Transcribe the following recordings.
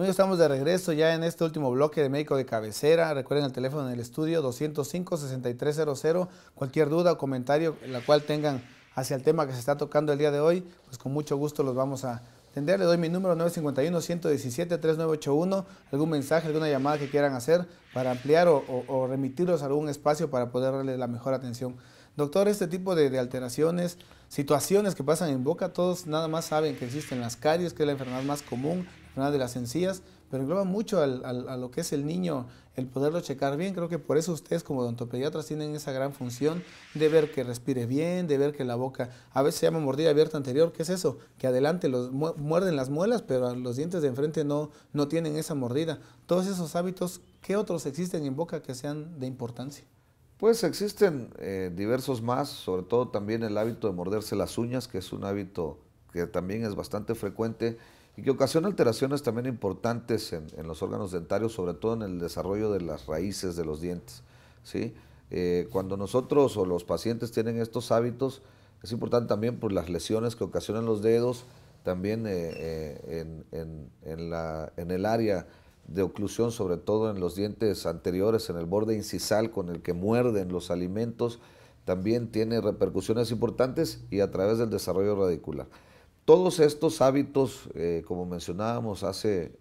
amigos, estamos de regreso ya en este último bloque de médico de cabecera. Recuerden el teléfono en el estudio 205-6300. Cualquier duda o comentario la cual tengan hacia el tema que se está tocando el día de hoy, pues con mucho gusto los vamos a atender. Le doy mi número 951-117-3981. Algún mensaje, alguna llamada que quieran hacer para ampliar o, remitirlos a algún espacio para poder darle la mejor atención. Doctor, este tipo de, de, alteraciones, situaciones que pasan en boca, todos nada más saben que existen las caries, que es la enfermedad más común, de las sencillas, pero engloba mucho al, a lo que es el niño, el poderlo checar bien. Creo que por eso ustedes como odontopediatras tienen esa gran función de ver que respire bien, de ver que la boca, a veces se llama mordida abierta anterior, ¿qué es eso? Que adelante los muerden las muelas, pero los dientes de enfrente no, no tienen esa mordida. Todos esos hábitos, ¿qué otros existen en boca que sean de importancia? Pues existen eh, diversos más, sobre todo también el hábito de morderse las uñas, que es un hábito que también es bastante frecuente y que ocasiona alteraciones también importantes en, los órganos dentarios, sobre todo en el desarrollo de las raíces de los dientes. ¿sí? Eh, cuando nosotros o los pacientes tienen estos hábitos, es importante también por las lesiones que ocasionan los dedos, también eh, eh, en el área de oclusión, sobre todo en los dientes anteriores, en el borde incisal con el que muerden los alimentos, también tiene repercusiones importantes y a través del desarrollo radicular. Todos estos hábitos, eh, como mencionábamos hace,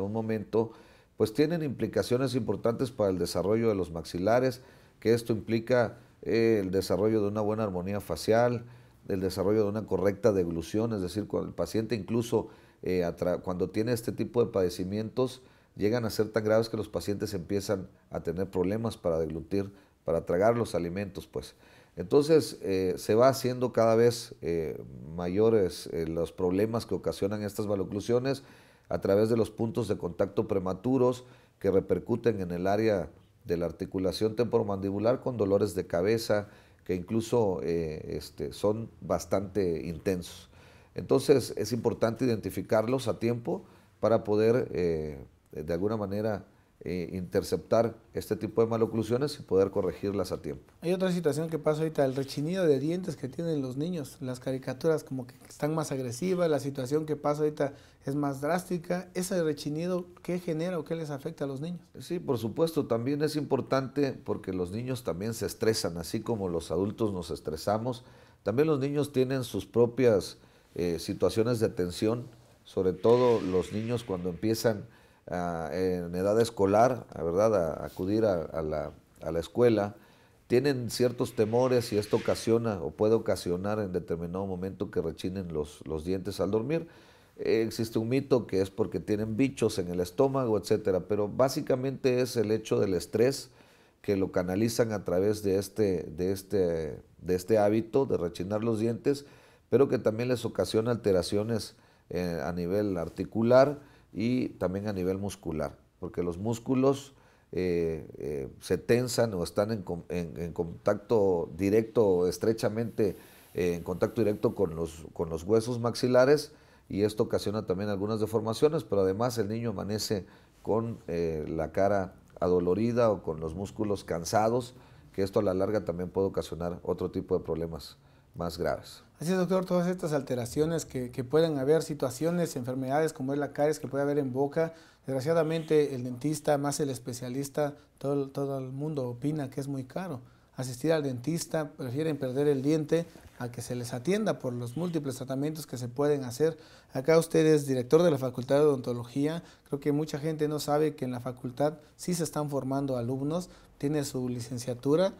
un momento, pues tienen implicaciones importantes para el desarrollo de los maxilares, que esto implica eh, el desarrollo de una buena armonía facial, el desarrollo de una correcta deglución, es decir, cuando el paciente incluso eh, cuando tiene este tipo de padecimientos llegan a ser tan graves que los pacientes empiezan a tener problemas para deglutir, para tragar los alimentos, pues. Entonces eh, se va haciendo cada vez eh, mayores eh, los problemas que ocasionan estas maloclusiones a través de los puntos de contacto prematuros que repercuten en el área de la articulación temporomandibular con dolores de cabeza que incluso este, son bastante intensos. Entonces es importante identificarlos a tiempo para poder de alguna manera eh, interceptar este tipo de maloclusiones y poder corregirlas a tiempo. Hay otra situación que pasa ahorita, el rechinido de dientes que tienen los niños, las caricaturas como que están más agresivas, la situación que pasa ahorita es más drástica, ese rechinido, ¿qué genera o qué les afecta a los niños? Sí, por supuesto, también es importante porque los niños también se estresan, así como los adultos nos estresamos, también los niños tienen sus propias eh, situaciones de tensión, sobre todo los niños cuando empiezan en edad escolar, ¿verdad? acudir a la, escuela, tienen ciertos temores y esto ocasiona o puede ocasionar en determinado momento que rechinen los, dientes al dormir. Eh, existe un mito que es porque tienen bichos en el estómago, etcétera, pero básicamente es el hecho del estrés que lo canalizan a través de este, de este, este hábito de rechinar los dientes, pero que también les ocasiona alteraciones eh, a nivel articular y también a nivel muscular, porque los músculos eh, eh, se tensan o están en, contacto directo, estrechamente eh, en contacto directo con con los huesos maxilares y esto ocasiona también algunas deformaciones, pero además el niño amanece con la cara adolorida o con los músculos cansados, que esto a la larga también puede ocasionar otro tipo de problemas más graves. Así es, doctor, todas estas alteraciones que, pueden haber, situaciones, enfermedades como es la caries que puede haber en boca, desgraciadamente el dentista, más el especialista, todo, todo el mundo opina que es muy caro. Asistir al dentista, prefieren perder el diente a que se les atienda por los múltiples tratamientos que se pueden hacer. Acá usted es director de la Facultad de Odontología. Creo que mucha gente no sabe que en la facultad sí se están formando alumnos, tiene su licenciatura,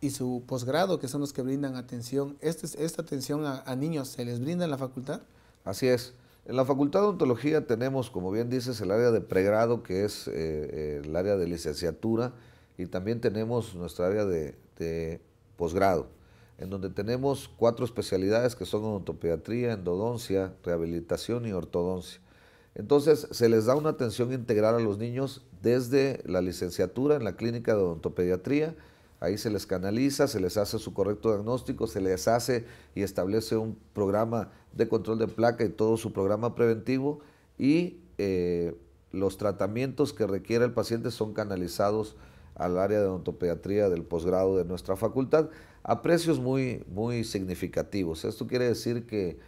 y su posgrado, que son los que brindan atención. Este ¿Esta atención a, niños se les brinda en la facultad? Así es. En la Facultad de odontología tenemos, como bien dices, el área de pregrado, que es eh, eh, el área de licenciatura, y también tenemos nuestra área de, posgrado, en donde tenemos cuatro especialidades que son odontopediatría, endodoncia, rehabilitación y ortodoncia. Entonces, se les da una atención integral a los niños desde la licenciatura en la clínica de odontopediatría, ahí se les canaliza, se les hace su correcto diagnóstico, se les hace y establece un programa de control de placa y todo su programa preventivo y eh, los tratamientos que requiere el paciente son canalizados al área de odontopediatría del posgrado de nuestra facultad a precios muy, muy significativos. Esto quiere decir que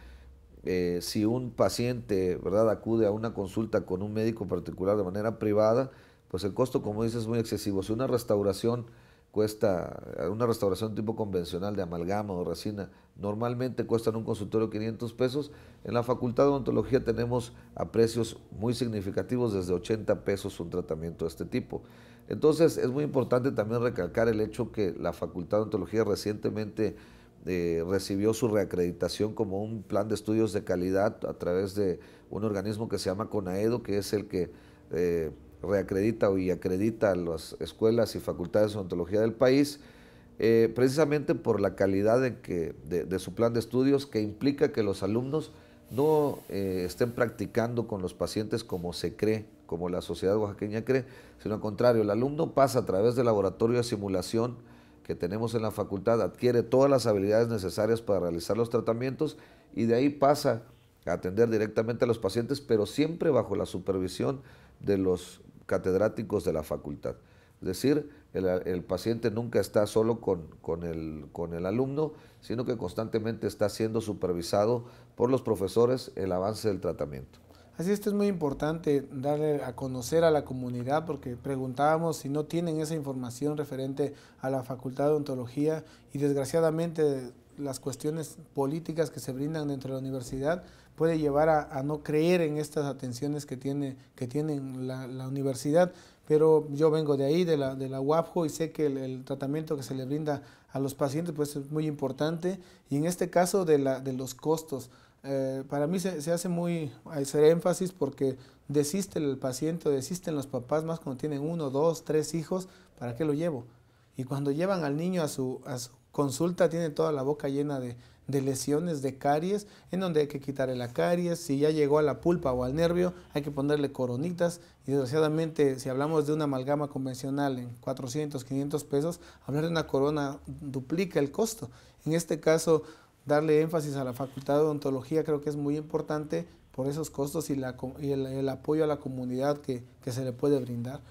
eh, si un paciente ¿verdad? acude a una consulta con un médico particular de manera privada, pues el costo, como dices, es muy excesivo. Si una restauración cuesta eh, una restauración tipo convencional de amalgama o resina, normalmente cuestan un consultorio 500 pesos. En la Facultad de Odontología tenemos a precios muy significativos, desde 80 pesos un tratamiento de este tipo. Entonces es muy importante también recalcar el hecho que la Facultad de Odontología recientemente eh, recibió su reacreditación como un plan de estudios de calidad a través de un organismo que se llama CONAEDO, que es el que... Eh, reacredita y acredita a las escuelas y facultades de odontología del país, eh, precisamente por la calidad de, que, de, su plan de estudios que implica que los alumnos no eh, estén practicando con los pacientes como se cree, como la sociedad oaxaqueña cree, sino al contrario, el alumno pasa a través del laboratorio de simulación que tenemos en la facultad, adquiere todas las habilidades necesarias para realizar los tratamientos y de ahí pasa a atender directamente a los pacientes, pero siempre bajo la supervisión de los catedráticos de la facultad. Es decir, el, paciente nunca está solo con, el, alumno, sino que constantemente está siendo supervisado por los profesores el avance del tratamiento. Así esto es muy importante darle a conocer a la comunidad porque preguntábamos si no tienen esa información referente a la Facultad de Ontología y desgraciadamente las cuestiones políticas que se brindan dentro de la universidad puede llevar a, no creer en estas atenciones que tiene que tienen la, universidad. Pero yo vengo de ahí, de la, de UAPJO, y sé que el, tratamiento que se le brinda a los pacientes pues, es muy importante. Y en este caso de, la, de los costos, eh, para mí se, hace muy, énfasis porque desiste el paciente, desisten los papás, más cuando tienen uno, dos, tres hijos, ¿para qué lo llevo? Y cuando llevan al niño a su consulta tiene toda la boca llena de, lesiones, de caries, en donde hay que quitarle la caries, si ya llegó a la pulpa o al nervio, hay que ponerle coronitas y desgraciadamente si hablamos de una amalgama convencional en 400, 500 pesos, hablar de una corona duplica el costo. En este caso, darle énfasis a la facultad de odontología creo que es muy importante por esos costos y, la, y el, apoyo a la comunidad que se le puede brindar.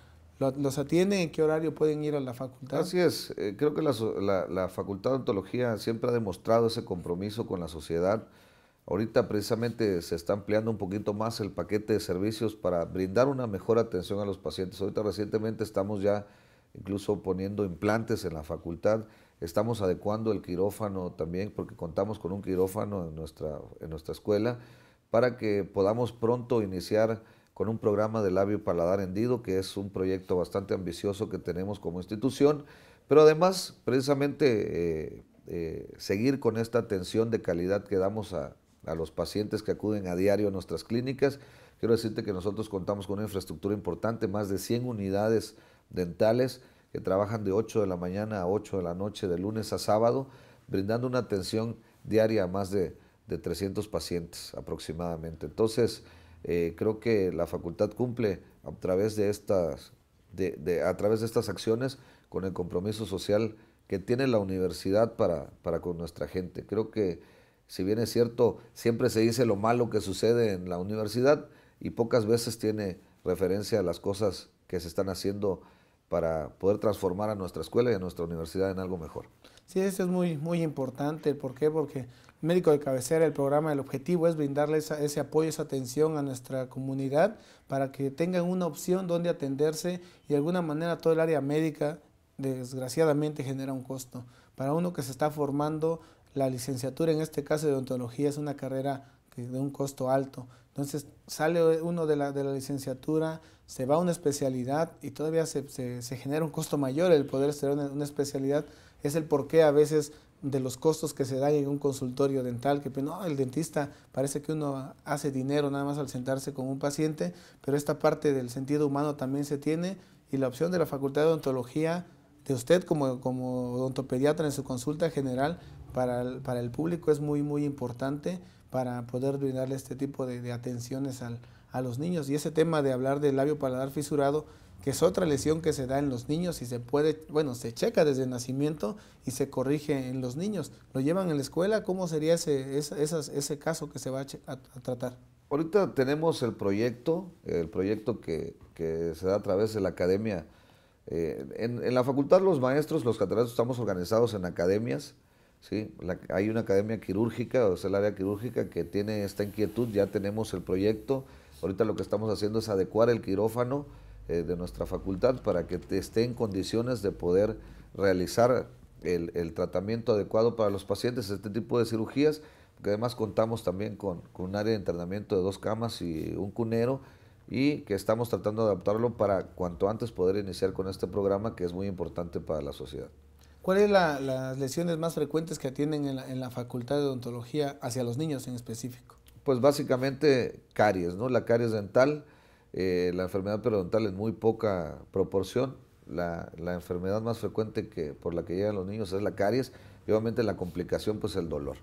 ¿Los atiende? ¿En qué horario pueden ir a la facultad? Así es. Eh, creo que la, la, Facultad de Ontología siempre ha demostrado ese compromiso con la sociedad. Ahorita precisamente se está ampliando un poquito más el paquete de servicios para brindar una mejor atención a los pacientes. Ahorita recientemente estamos ya incluso poniendo implantes en la facultad. Estamos adecuando el quirófano también porque contamos con un quirófano en nuestra, en nuestra escuela para que podamos pronto iniciar con un programa de labio paladar hendido, que es un proyecto bastante ambicioso que tenemos como institución, pero además precisamente eh, eh, seguir con esta atención de calidad que damos a, los pacientes que acuden a diario a nuestras clínicas. Quiero decirte que nosotros contamos con una infraestructura importante, más de 100 unidades dentales que trabajan de 8 de la mañana a 8 de la noche, de lunes a sábado, brindando una atención diaria a más de, de 300 pacientes aproximadamente. Entonces, eh, creo que la facultad cumple a través de estas, a través de estas acciones con el compromiso social que tiene la universidad para, para con nuestra gente. Creo que, si bien es cierto, siempre se dice lo malo que sucede en la universidad y pocas veces tiene referencia a las cosas que se están haciendo para poder transformar a nuestra escuela y a nuestra universidad en algo mejor. Sí, esto es muy, muy importante. ¿Por qué? Porque médico de cabecera, el programa, el objetivo es brindarle ese apoyo, esa atención a nuestra comunidad para que tengan una opción donde atenderse y de alguna manera todo el área médica desgraciadamente genera un costo. Para uno que se está formando, la licenciatura en este caso de odontología es una carrera de un costo alto. Entonces sale uno de la, de la licenciatura, se va a una especialidad y todavía se, se, genera un costo mayor el poder ser una, una especialidad es el porqué a veces de los costos que se dan en un consultorio dental, que pues, el dentista parece que uno hace dinero nada más al sentarse con un paciente, pero esta parte del sentido humano también se tiene y la opción de la Facultad de Odontología de usted como, como odontopediatra en su consulta general para el, público es muy, muy importante para poder brindarle este tipo de, atenciones a los niños. Y ese tema de hablar del labio paladar fisurado que es otra lesión que se da en los niños y se puede, bueno, se checa desde el nacimiento y se corrige en los niños. ¿Lo llevan a la escuela? ¿Cómo sería ese, ese, caso que se va a, tratar? Ahorita tenemos el proyecto, el proyecto que, se da a través de la academia. Eh, en, la facultad los maestros, los catedráticos estamos organizados en academias. ¿sí? hay una academia quirúrgica, o es sea, el área quirúrgica que tiene esta inquietud, ya tenemos el proyecto. Ahorita lo que estamos haciendo es adecuar el quirófano eh, de nuestra facultad para que esté en condiciones de poder realizar el, el, tratamiento adecuado para los pacientes, este tipo de cirugías, que además contamos también con, con, un área de entrenamiento de dos camas y un cunero, y que estamos tratando de adaptarlo para cuanto antes poder iniciar con este programa que es muy importante para la sociedad. ¿Cuáles son las lesiones más frecuentes que atienden en la, en la, Facultad de Odontología hacia los niños en específico? Pues básicamente caries, ¿no? La caries dental, eh, la enfermedad periodontal en muy poca proporción. La, enfermedad más frecuente que, por la que llegan los niños es la caries y obviamente la complicación pues el dolor.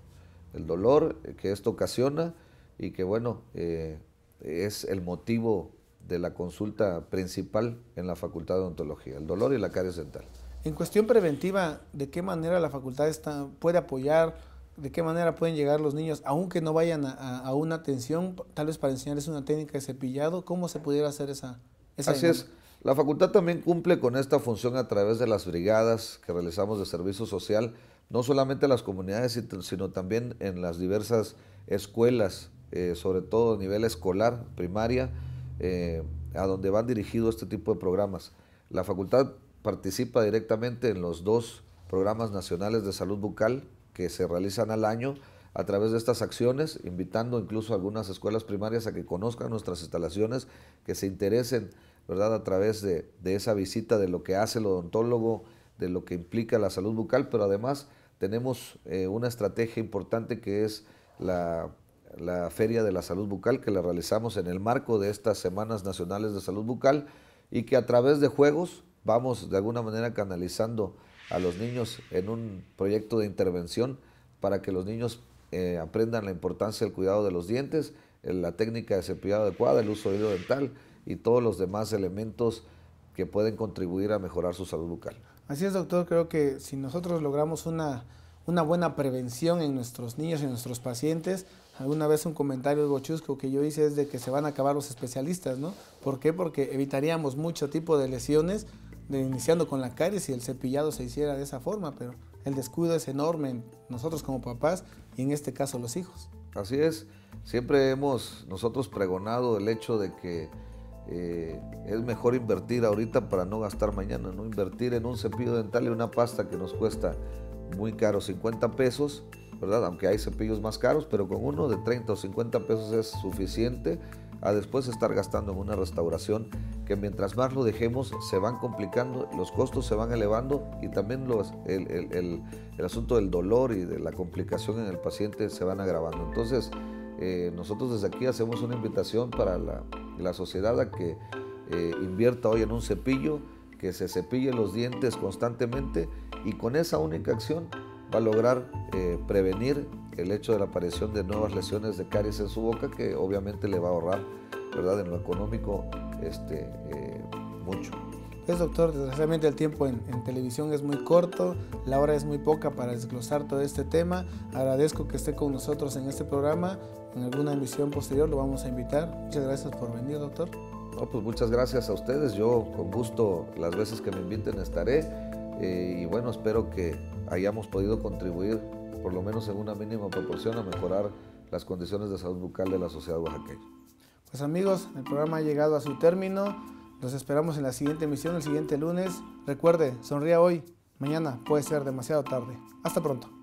El dolor que esto ocasiona y que bueno, eh, es el motivo de la consulta principal en la Facultad de Odontología, el dolor y la caries dental. En cuestión preventiva, ¿de qué manera la facultad puede apoyar de qué manera pueden llegar los niños, aunque no vayan a, una atención, tal vez para enseñarles una técnica de cepillado, ¿cómo se pudiera hacer esa? esa Así es. La facultad también cumple con esta función a través de las brigadas que realizamos de servicio social, no solamente en las comunidades, sino también en las diversas escuelas, eh, sobre todo a nivel escolar, primaria, eh, a donde van dirigidos este tipo de programas. La facultad participa directamente en los dos programas nacionales de salud bucal, que se realizan al año a través de estas acciones, invitando incluso a algunas escuelas primarias a que conozcan nuestras instalaciones, que se interesen ¿verdad? a través de, esa visita de lo que hace el odontólogo, de lo que implica la salud bucal, pero además tenemos eh, una estrategia importante que es la, la, Feria de la Salud Bucal, que la realizamos en el marco de estas Semanas Nacionales de Salud Bucal y que a través de juegos vamos de alguna manera canalizando a los niños en un proyecto de intervención para que los niños eh, aprendan la importancia del cuidado de los dientes, la técnica de cepillado adecuada, el uso de hilo dental y todos los demás elementos que pueden contribuir a mejorar su salud bucal. Así es, doctor. Creo que si nosotros logramos una, una buena prevención en nuestros niños y en nuestros pacientes, alguna vez un comentario bochusco que yo hice es de que se van a acabar los especialistas, ¿no? ¿Por qué? Porque evitaríamos mucho tipo de lesiones de, iniciando con la caries y el cepillado se hiciera de esa forma, pero el descuido es enorme nosotros como papás y en este caso los hijos. Así es, siempre hemos nosotros pregonado el hecho de que eh, es mejor invertir ahorita para no gastar mañana, no invertir en un cepillo dental y una pasta que nos cuesta muy caro, 50 pesos, ¿verdad? Aunque hay cepillos más caros, pero con uno de 30 o 50 pesos es suficiente a después estar gastando en una restauración que mientras más lo dejemos se van complicando, los costos se van elevando y también el, asunto del dolor y de la complicación en el paciente se van agravando. Entonces, eh, nosotros desde aquí hacemos una invitación para la, sociedad a que eh, invierta hoy en un cepillo, que se cepille los dientes constantemente y con esa única acción va a lograr eh, prevenir el hecho de la aparición de nuevas lesiones de caries en su boca que obviamente le va a ahorrar ¿verdad? en lo económico este, eh, mucho. Pues doctor, desgraciadamente el tiempo en, televisión es muy corto, la hora es muy poca para desglosar todo este tema. Agradezco que esté con nosotros en este programa. En alguna emisión posterior lo vamos a invitar. Muchas gracias por venir, doctor. No, pues muchas gracias a ustedes. Yo con gusto las veces que me inviten estaré. Eh, y bueno, espero que hayamos podido contribuir, por lo menos en una mínima proporción, a mejorar las condiciones de salud bucal de la sociedad oaxaqueña. Pues amigos, el programa ha llegado a su término. Los esperamos en la siguiente emisión el siguiente lunes. Recuerde, sonría hoy. Mañana puede ser demasiado tarde. Hasta pronto.